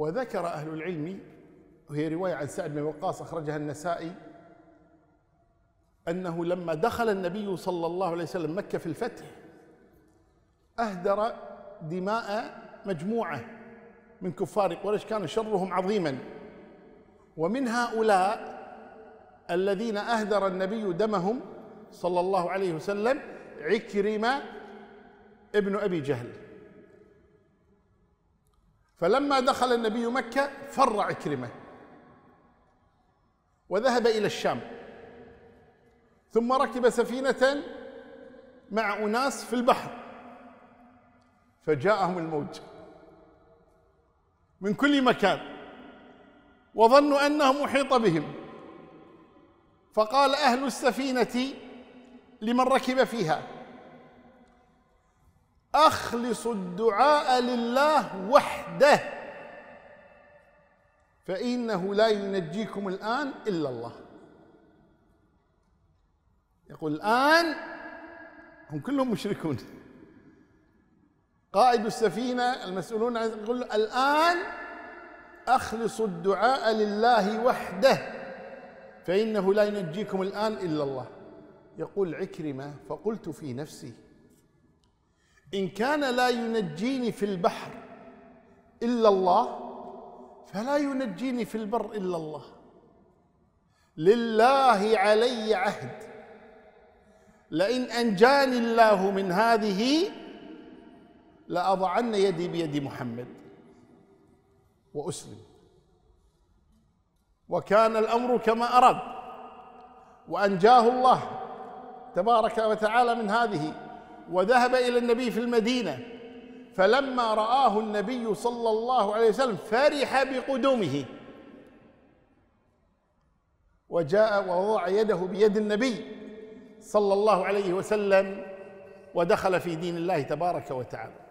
وذكر أهل العلم وهي رواية عن سعد بن وقاص أخرجها النسائي أنه لما دخل النبي صلى الله عليه وسلم مكة في الفتح أهدر دماء مجموعة من كفار قريش كان شرهم عظيما ومن هؤلاء الذين أهدر النبي دمهم صلى الله عليه وسلم عكرمة ابن أبي جهل فلما دخل النبي مكة فر عكرمة وذهب إلى الشام ثم ركب سفينة مع أناس في البحر فجاءهم الموج من كل مكان وظنوا أنهم محيط بهم فقال أهل السفينة لمن ركب فيها أخلص الدعاء لله وحده فإنه لا ينجيكم الآن إلا الله يقول الآن هم كلهم مشركون قائد السفينة المسؤولون يقول الآن أخلصوا الدعاء لله وحده فإنه لا ينجيكم الآن إلا الله يقول عكرمة فقلت في نفسي إن كان لا ينجيني في البحر إلا الله فلا ينجيني في البر إلا الله لله علي عهد لئن أنجاني الله من هذه لأضعن يدي بيد محمد وأسلم وكان الأمر كما أراد وأنجاه الله تبارك وتعالى من هذه وذهب إلى النبي في المدينة فلما رآه النبي صلى الله عليه وسلم فرح بقدومه وجاء ووضع يده بيد النبي صلى الله عليه وسلم ودخل في دين الله تبارك وتعالى